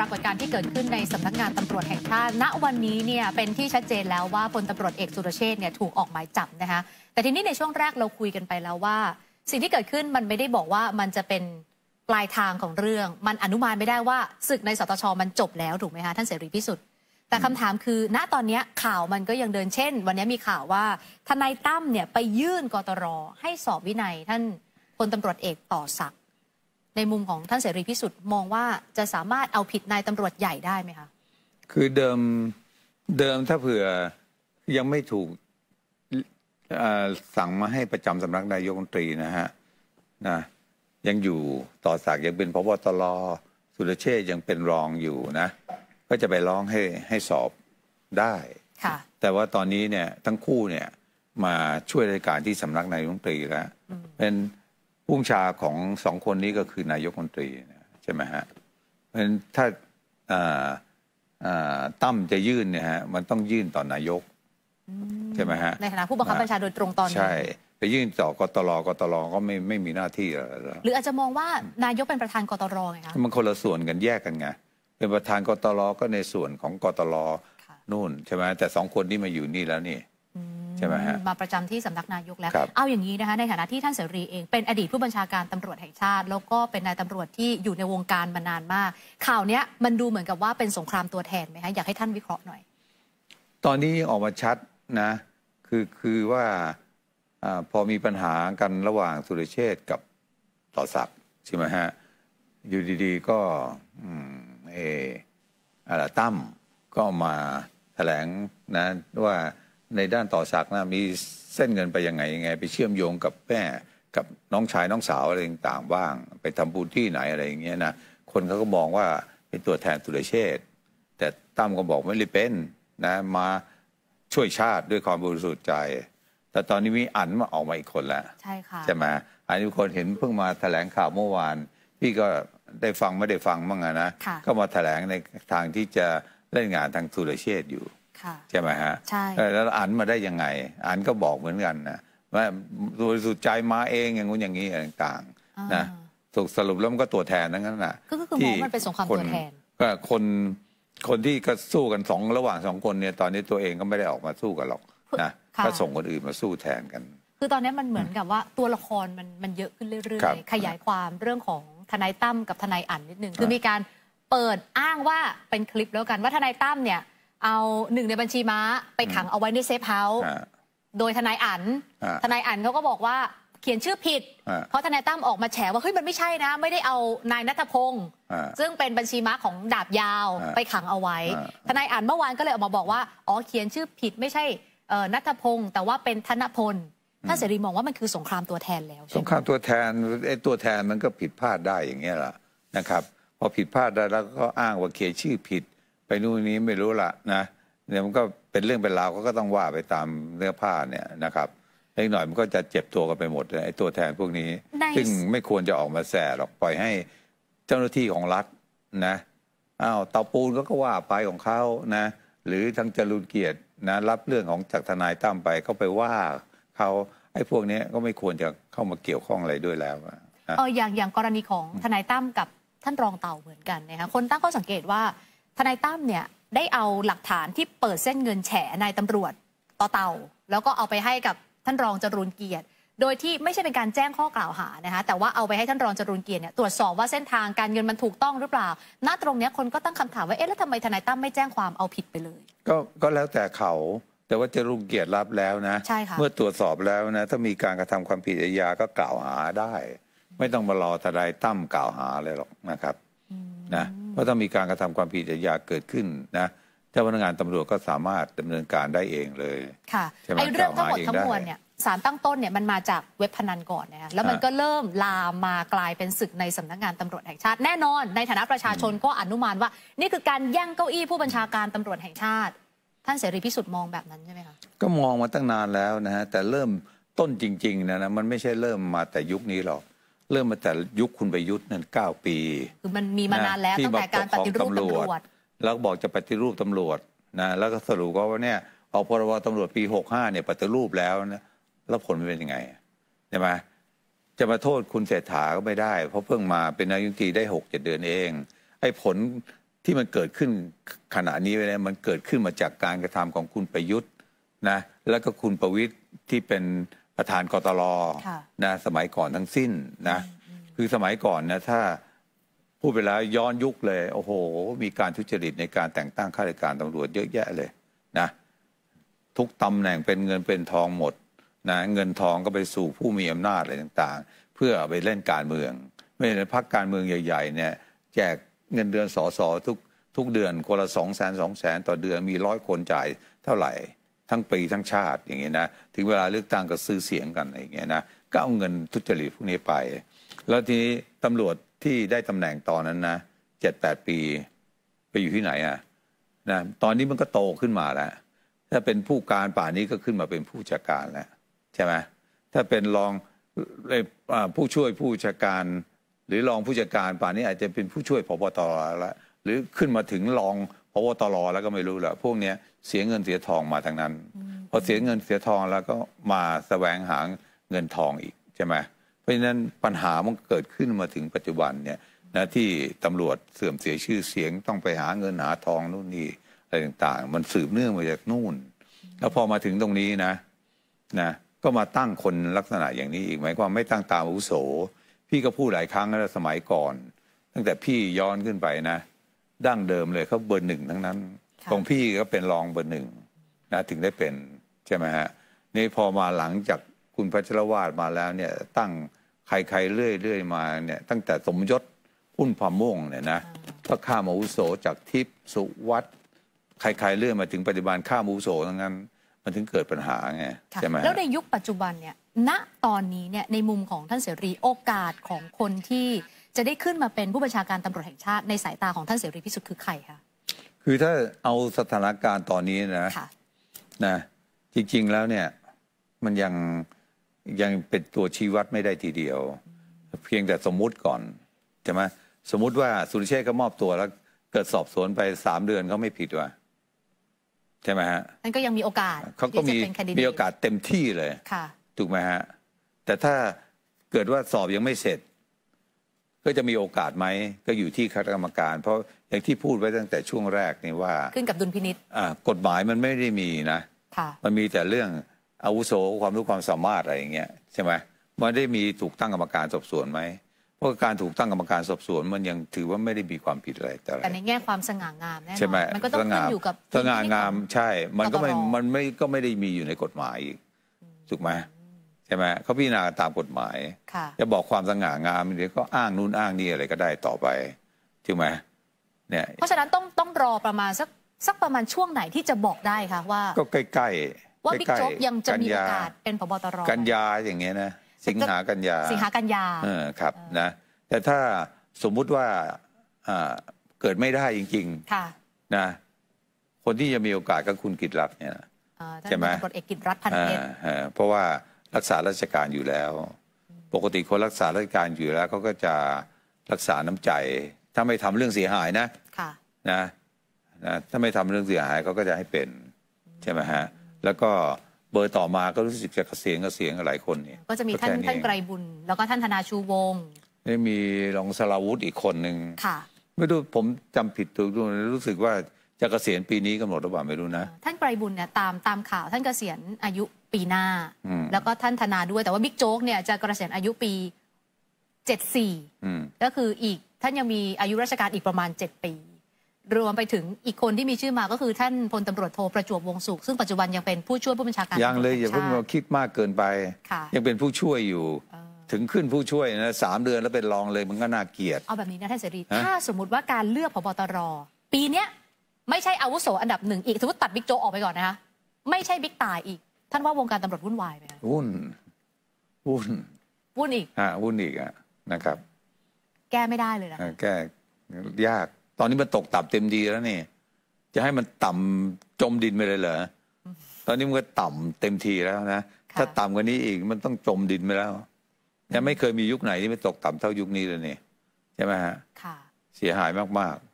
รากฏการณ์ที่เกิดขึ้นในสำนักงานตำรวจแห่งชาติ ณ วันนี้เนี่ยเป็นที่ชัดเจนแล้วว่าพลตำรวจเอกสุรเชษเนี่ยถูกออกหมายจับนะคะ แต่ทีนี้ในช่วงแรกเราคุยกันไปแล้วว่า สิ่งที่เกิดขึ้นมันไม่ได้บอกว่ามันจะเป็นปลายทางของเรื่อง มันอนุมานไม่ได้ว่า ศึกในสตชมันจบ แล้วถูกไหมคะท่านเสรีพิสุทธิ์ แต่คำถามคือณตอนนี้ข่าวมันก็ยังเดินเช่น วันนี้มีข่าวว่า ทนายตั้มเนี่ยไปยื่นกตรให้สอบวินัย ท่านพลตำรวจเอกต่อสักในมุมของท่านเสรีพิสุทธิ์มองว่า จะสามารถเอาผิดนายตำรวจใหญ่ได้ไหมคะคือเดิมเดิมถ้าเผื่อยังไม่ถูกสั่งมาให้ประจำสำนักนายกรัฐมนตรีนะฮะนะยังอยู่ต่อสากยังเป็นพบตรสุรเชษยังเป็นรองอยู่นะ ก็จะไปร้องให้ให้สอบได้แต่ว่าตอนนี้เนี่ยทั้งคู่เนี่ยมาช่วยราชการที่สำนักนายกรัฐมนตรีแล้วเป็นผู้ชาของสองคนนี้ก็คือนายกมนตรีใช่ไหมฮะ เพราะฉะนั้นถ้าตั้มจะยื่นเนี่ยฮะมันต้องยื่นต่อนายก ใช่ไหมฮะในฐานะผู้บังคับบัญชาโดยตรงตอนนี้ใช่ไปยื่นต่อกตรกตรก็ไม่ไม่มีหน้าที่หรืออาจจะมองว่านายกเป็นประธานกตรไงคะมันคนละส่วนกันแยกกันไง เป็นประธานกตรก็ในส่วนของกตรนู่นใช่ไหมแต่สองคนนี้มาอยู่นี่แล้วนี่ช่ไหมฮะมาประจำที่สำนักนายกแล้วเอาอย่างนี้นะคะในฐานะที่ท่านเสรีเองเป็นอดีตผู้บัญชาการตำรวจแห่งชาติ แล้วก็เป็นนายตารวจที่อยู่ในวงการมานานมาก ข่าวนี้มันดูเหมือนกับว่าเป็นสงครามตัวแทนไหมคะอยากให้ท่านวิเคราะห์หน่อย ตอนนี้ออกมาชัดนะคือคือว่าอพอมีปัญหากันระหว่างสุรเชษกับต่อศักดิ์ใช่ไหมฮะอยู่ดี ๆก็เอออะไรตั้มก็มาแถลงนะว่าในด้านต่อสักนะมีเส้นเงินไปยังไงยังไง ไปเชื่อมโยงกับ แม่ กับน้องชายน้องสาวอะไรต่างๆบ้าง ไปทำบุญที่ไหนอะไรอย่างเงี้ยนะคนเขาก็มองว่าเป็นตัวแทนตุลเชษแต่ตั้มก็บอกไม่ได้เป็นนะมาช่วยชาติด้วยความบริสุทธิ์ใจ แต่ตอนนี้มีอันมาออกมาอีกคนแล้ว ใช่ค่ะ ใช่ไหมอันนี้คนเห็นเพิ่งมาแถลงข่าวเมื่อวาน พี่ก็ได้ฟังไม่ได้ฟังบ้างนะ ก็มาแถลงในทางที่จะเล่นงานทางตุลเชษอยู่ใช่ไหมฮะใช่แล้วอ่านมาได้ยังไงอ่านก็บอกเหมือนกันนะว่าโดยสุดใจมาเองอย่างนู้นอย่างนี้ต่างๆนะถูกสรุปแล้วมันก็ตัวแทนันั้นน่ะมันเป็นสงครามตัวแทนก็คนคนที่ก็สู้กันสองระหว่างสองคนเนี่ยตอนนี้ตัวเองก็ไม่ได้ออกมาสู้กันหรอกนะก็ส่งคนอื่นมาสู้แทนกัน คือตอนนี้มันเหมือนกับว่าตัวละครมันมันเยอะขึ้นเรื่อยๆ ขยายความเรื่องของทนายตั้มกับทนายอั๋นนิดนึงคือมีการเปิดอ้างว่าเป็นคลิปแล้วกันว่าทนายตั้มเนี่ยเอาหนึ่งในบัญชีม้าไปขังเอาไว้ในเซฟเฮาส์โดยทนายอันทนายอันเขาก็บอกว่าเขียนชื่อผิด เพราะทนายตั้มออกมาแฉว่าเฮ้ยมันไม่ใช่นะไม่ได้เอานายนัทพงศ์ซึ่งเป็นบัญชีม้าของดาบยาวไปขังเอาไว้ ทนายอั๋นเมื่อวานก็เลยออกมาบอกว่า อ๋อเขียนชื่อผิดไม่ใช่นัทพงศ์แต่ว่าเป็นธนพลถ้าเสรีมองว่ามันคือสงครามตัวแทนแล้ว สงครามตัวแทนไอ้ตัวแทนมันก็ผิดพลาดได้อย่างเงี้ยล่ะนะครับพอผิดพลาดได้แล้วก็อ้างว่าเขียนชื่อผิดไปนู่นนี้ไม่รู้ละนะเนี่ยมันก็เป็นเรื่องเป็นราวเขาก็ต้องว่าไปตามเนื้อผ้าเนี่ยนะครับเล็กหน่อยมันก็จะเจ็บตัวกันไปหมดเลยไอ้ตัวแทนพวกนี้ ซึ่งไม่ควรจะออกมาแสหรอกปล่อยให้เจ้าหน้าที่ของรัฐนะอ้าวเตาปูนก็ก็ว่าไปของเขานะ หรือทางจรุนเกียรตินะรับเรื่องของจากทนายตั้มไปเขาไปว่าเขาไอ้พวกนี้ก็ไม่ควรจะเข้ามาเกี่ยวข้องอะไรด้วยแล้วเอออย่างอย่างกรณีของทนายตั้มกับท่านรองเต่าเหมือนกันนะคะคนตั้งข้อสังเกตว่าทนายตั้มเนี่ยได้เอาหลักฐานที่เปิดเส้นเงินแฉนายตำรวจต่อเต่าแล้วก็เอาไปให้กับท่านรองจรูนเกียรติ โดยที่ไม่ใช่เป็นการแจ้งข้อกล่าวหานะคะแต่ว่าเอาไปให้ท่านรองจรูนเกียรติเนี่ยตรวจสอบว่าเส้นทางการเงินมันถูกต้องหรือเปล่าณตรงนี้คนก็ตั้งคำถามว่าเอ๊ะแล้วทำไมทนายตั้มไม่แจ้งความเอาผิดไปเลยก็ก็แล้วแต่เขาแต่ว่าจรูนเกียรติรับแล้วนะใช่ค่ะเมื่อตรวจสอบแล้วนะ ถ้ามีการกระทำความผิดอาญาก็กล่าวหาได้ ไม่ต้องมารอทนายตั้มกล่าวหาเลยหรอกนะครับ นะว่าถ้ามีการกระทำความผิดอาญาเกิดขึ้นนะเจ้าพนักงานตำรวจก็สามารถดำเนินการได้เองเลยค่ะไอ้เรื่องทั้งหมดทั้งมวลเนี่ยสารตั้งต้นเนี่ยมันมาจากเว็บพนันก่อนนะแล้วมันก็เริ่มลามมากลายเป็นศึกในสำนักงานตำรวจแห่งชาติ แน่นอน ในฐานะประชาชนก็อนุมานว่า นี่คือการแย่งเก้าอี้ผู้บัญชาการตำรวจแห่งชาติ ท่านเสรีพิสุทธิ์มองแบบนั้นใช่ไหมคะก็มองมาตั้งนานแล้วนะฮะแต่เริ่มต้นจริงๆนะนะมันไม่ใช่เริ่มมาแต่ยุคนี้หรอกเริ่มมาแต่ยุคคุณประยุทธ์นั่นาปี คือมันมีมานานแล้วตั้งแต่การปฏิรูปตำรวจ แล้วบอกจะปฏิรูปตำรวจนะแล้วก็สรุปก็ว่าเนี่ยออกพรบตำรวจปีหหก้าเนี่ยปฏิรูปแล้วนะแล้วผลเป็นยังไงใช่ไหมจะมาโทษคุณเศรษฐาก็ไม่ได้ เพราะเพิ่งมาเป็นนายกตีได้หกเจ็ดเดือนเองไอ้ผลที่มันเกิดขึ้นขณะนี้เนี่ยมันเกิดขึ้นมาจากการกระทำของคุณประยุทธ์นะ แล้วก็คุณประวิทย์ที่เป็นประธานกตลนะสมัยก่อนทั้งสิ้นนะ คือสมัยก่อนนะถ้าพูดไปแล้วย้อนยุคเลยโอ้โห มีการทุจริตในการแต่งตั้งข้าราชการตำรวจเยอะแยะเลยนะ ทุกตำแหน่งเป็นเงินเป็นทองหมดนะ เงินทองก็ไปสู่ผู้มีอำนาจอะไรต่าง ๆ เพื่อไปเล่นการเมือง ไม่ใช่พักการเมืองใหญ่ ๆ เนี่ยแจกเงินเดือนสอสอทุกทุกเดือนคนละสองแสนสองแสนต่อเดือนมีร้อยคนจ่ายเท่าไหร่ทั้งปีทั้งชาติอย่างเงี้ยนะถึงเวลาเลือกตั้งก็ซื้อเสียงกันอย่างเงี้ยนะก็เอาเงินทุจริตพวกนี้ไป แล้วทีนี้ตำรวจที่ได้ตำแหน่งตอนนั้นนะเจ็ดแปดปีไปอยู่ที่ไหนอ่ะนะตอนนี้มันก็โตขึ้นมาแล้ว ถ้าเป็นผู้การป่านนี้ก็ขึ้นมาเป็นผู้จัดการแล้วใช่ไหมถ้าเป็นรองผู้ช่วยผู้จัดการ หรือรองผู้จัดการ ป่านนี้ อาจจะเป็นผู้ช่วยพบตรแล้วหรือขึ้นมาถึงรองพราะว่าตรแล้วก็ไม่รู้แหละพวกเนี้ยเสียเงินเสียทองมาทางนั้น พอเสียเงินเสียทองแล้วก็มาแสวงหาเงินทองอีกใช่ไหมเพราะฉะนั้นปัญหามันเกิดขึ้นมาถึงปัจจุบันเนี่ยนะที่ตำรวจเสื่อมเสียชื่อเสียงต้องไปหาเงินหาทองนู่นนี่อะไรต่างๆ มันสืบเนื่องมาจากนู่น แล้วพอมาถึงตรงนี้นะ นะ ก็มาตั้งคนลักษณะอย่างนี้อีกหมายความไม่ตั้งตามอุโส พี่ก็พูดหลายครั้งแล้วสมัยก่อน ตั้งแต่พี่ย้อนขึ้นไปนะดั้งเดิมเลยเขาเบอร์หนึ่งทั้งนั้นของพี่ก็เป็นรองเบอร์หนึ่งนะถึงได้เป็นใช่ไหมฮะนี่พอมาหลังจากคุณพัชรวาดมาแล้วเนี่ยตั้งใครๆเรื่อยๆมาเนี่ยตั้งแต่สมยศอุ่นพาม่วงเนี่ยนะก็ข้ามอาุโสจากทิพสุวัตใครๆ เรื่อยมาถึงปัจจุบันข้ามอาุโสทั้งนั้น มันถึงเกิดปัญหาไงใช่ไหมแล้วในยุคปัจจุบันเนี่ยณตอนนี้เนี่ยในมุมของท่านเสรีโอกาสของคนที่จะได้ขึ้นมาเป็นผู้บัญชาการตำรวจแห่งชาติในสายตาของท่านเสรีพิสุทธิ์คือใครคะคือถ้าเอาสถานการณ์ตอนนี้นะนะจริง ๆแล้วเนี่ย มันยังยังเป็นตัวชี้วัดไม่ได้ทีเดียว เพียงแต่สมมุติก่อนใช่ไหมสมมุติว่าสุรเชษก็มอบตัวแล้ว เกิดสอบสวนไปสามเดือนเขาไม่ผิดว่ะใช่ไหมฮะนั่นก็ยังมีโอกาสเขาก็มีมีโอกาสเต็มที่เลยค่ะ ถูกไหมฮะแต่ถ้าเกิดว่าสอบยังไม่เสร็จก็จะมีโอกาสไหมก็อยู่ที่คณะกรรมการ เพราะอย่างที่พูดไว้ตั้งแต่ช่วงแรกนี่ว่า ขึ้นกับดุลพินิษกฎหมายมันไม่ได้มีนะมันมีแต่เรื่องอาวุโสความรู้ความสามารถอะไรอย่างเงี้ยใช่ไหมมันได้มีถูกตั้งกรรมการสอบสวนไหมเพราะการถูกตั้งกรรมการสอบสวนมันยังถือว่าไม่ได้มีความผิดอะไรแต่แต่ในแง่ความสง่างามใช่ไหมมันก็ต้องขึ้นอยู่กับสง่างามใช่มันก็ไม่มันไม่ก็ไม่ได้มีอยู่ในกฎหมายอีกถูกไหมช่ไหมเขาพิจารณาตามกฎหมายจะบอกความสง่างามเดี๋ยวก็อ้างนู่นอ้างนี่อะไรก็ได้ต่อไปถูกไหมเนี่ย เพราะฉะนั้นต้องต้องรอประมาณสักสักประมาณช่วงไหนที่จะบอกได้คะว่า ก็ใกล้ๆว่าบิ๊กโจ๊กยังจะมีโอกาสเป็นพบตรกันยาอย่างเงี้ยนะ สิงหากันยา สิงหากันยา เออครับนะแต่ถ้าสมมุติว่าเกิดไม่ได้จริงๆนะ คนที่จะมีโอกาสก็คุณกิตรัตเนี่ยใช่ไหมตำเอกกิตรัตพันเพชรเพราะว่ารักษาราชการอยู่แล้ว ปกติคนรักษาราชการอยู่แล้วเขาก็จะรักษาน้ำใจ ถ้าไม่ทำเรื่องเสียหายนะค่ะนะนะ ถ้าไม่ทำเรื่องเสียหายเขาก็จะให้เป็น ใช่ไหมฮะแล้วก็เบอร์ต่อมาก็รู้สึกจะเกษียณเกษียณกัหลายคนเนี่ยก็จะมีท่านท่านไกรบุญ แล้วก็ท่านธนาชูวงศ์ได้มีรองสลาวุธอีกคนหนึ่งค่ะ ไม่รู้ผมจำผิดตัวรู้สึกว่าจะเกษียณปีนี้กำหนดหรือเปล่าไม่รู้นะ ท่านไกรบุญเนี่ยตามตามข่าวท่านเกษียณอายุปีหน้า แล้วก็ท่านธนาด้วยแต่ว่าบิ๊กโจ๊กเนี่ยจะเกษียณอายุปีเจ็ดสี่ก็คืออีกท่านยังมีอายุราชการอีกประมาณเจ็ดปี รวมไปถึงอีกคนที่มีชื่อมาก็คือท่านพลตำรวจโทประจวบวงสุขซึ่งปัจจุบันยังเป็นผู้ช่วยผู้บัญชาการยังเลยอย่าเพิ่งมาคิดมากเกินไป ยังเป็นผู้ช่วยอยู่ถึงขึ้นผู้ช่วยนะสามเดือนแล้วเป็นรองเลยมันก็น่าเกียดเอาแบบนี้นะท่านเสรีถ้าสมมติว่าการเลือกพบตรปีเนี้ยไม่ใช่อาวุโสอันดับหนึ่งอีกสมมติตัดบิ๊กโจออกไปก่อนนะคะไม่ใช่บิ๊กตายอีก ท่านว่าวงการตำรวจวุ่นวายไหมวุ่นวุ่นวุ่นอีกอ่าวุ่นอีกอ่ะนะครับ แก้ไม่ได้เลยนะแก้ยาก ตอนนี้มันตกต่ำเต็มดีแล้วนี่จะให้มันต่ำจมดินไปเลยเหรอตอนนี้มันก็ต่ำเต็มทีแล้วนะถ้าต่ำกว่านี้อีกมันต้องจมดินไปแล้วยังไม่เคยมียุคไหน ที่ไม่ตกต่ำเท่ายุคนี้เลยนี่ใช่ไหมฮะเสียหายมากๆ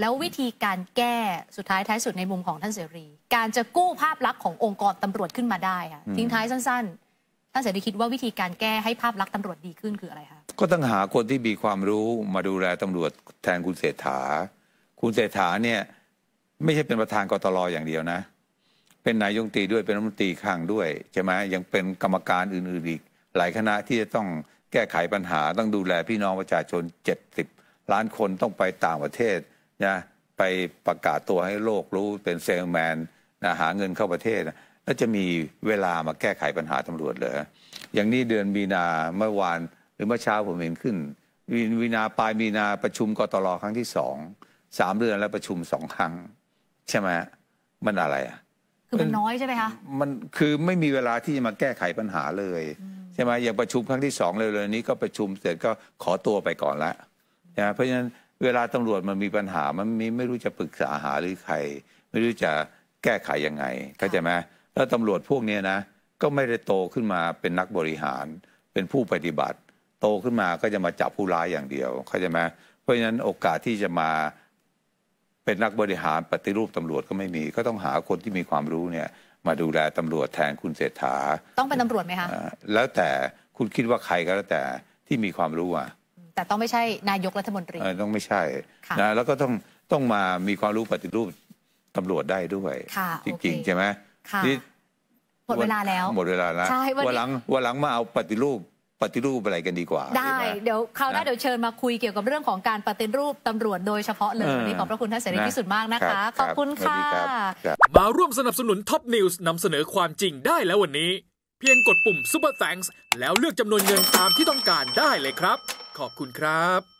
แล้ววิธีการแก้สุดท้ายท้ายสุดในมุมของท่านเสรี การจะกู้ภาพลักษณ์ขององค์กรตำรวจขึ้นมาได้ค่ะทิ้งท้ายสั้นๆท่านเสรีคิดว่าวิธีการแก้ให้ภาพลักษณ์ตำรวจดีขึ้นคืออะไรคะก็ต้องหาคนที่มีความรู้มาดูแลตำรวจแทนคุณเศรษฐาคุณเศรษฐาเนี่ยไม่ใช่เป็นประธานกตลออย่างเดียวนะ เป็นนายงตีด้วยเป็นรัฐมนตรีข้างด้วยใช่ไหมยังเป็นกรรมการอื่นๆอีกหลายคณะที่จะต้องแก้ไขปัญหาต้องดูแลพี่น้องประชาชน 70 ล้านคนต้องไปต่างประเทศนะไปประกาศตัวให้โลกรู้เป็นเซลแมนนะหาเงินเข้าประเทศนะแล้วจะมีเวลามาแก้ไขปัญหาตำรวจเหรออย่างนี้เดือนมีนาเมื่อวานหรือเมื่อเช้าผมเห็นขึ้น วินาปลายมีนาประชุมกตลครั้งที่สองสามเดือนแล้วประชุมสองครั้ง ใช่ไหมมันอะไรอ่ะคือมันน้อยใช่ไหมคะมันคือไม่มีเวลาที่จะมาแก้ไขปัญหาเลยใช่ไหมอย่างประชุมครั้งที่สองเลยเลยนี้ก็ประชุมเสร็จก็ขอตัวไปก่อนละนะเพราะฉะนั้นเวลาตำรวจมันมีปัญหามันมีไม่รู้จะปรึกษาหาหรือใคร ไม่รู้จะแก้ไขยังไงเข้าใจไหมแล้วตำรวจพวกนี้นะ ก็ไม่ได้โตขึ้นมาเป็นนักบริหาร เป็นผู้ปฏิบัติ โตขึ้นมาก็จะมาจับผู้ร้ายอย่างเดียวเข้าใจไหมเพราะฉะนั้นโอกาสที่จะมาเป็นนักบริหารปฏิรูปตำรวจก็ไม่มี ก็ต้องหาคนที่มีความรู้เนี่ยมาดูแลตำรวจแทนคุณเศรษฐาต้องเป็นตำรวจไหมคะแล้วแต่คุณคิดว่าใครก็แล้วแต่ที่มีความรู้อ่ะแต่ต้องไม่ใช่นายกรัฐมนตรีต้องไม่ใช่นะแล้วก็ต้องต้องมามีความรู้ปฏิรูปตำรวจได้ด้วย่จริงจริงใช่ไหมนี่หมดเวลาแล้วหมดเวลาแล้วใช่วันหลังวันหลังมาเอาปฏิรูปปฏิรูปอะไรกันดีกว่าได้เดี๋ยวคราวหน้าเดี๋ยวเชิญมาคุยเกี่ยวกับเรื่องของการปฏิรูปตำรวจโดยเฉพาะเลยวันนี้ขอบพระคุณท่านเสรีพิสุทธิ์มากนะคะขอบคุณค่ะมาร่วมสนับสนุนท็อปนิวส์นำเสนอความจริงได้แล้ววันนี้ เพียงกดปุ่ม Super Thanks แล้วเลือกจำนวนเงินตามที่ต้องการได้เลยครับขอบคุณครับ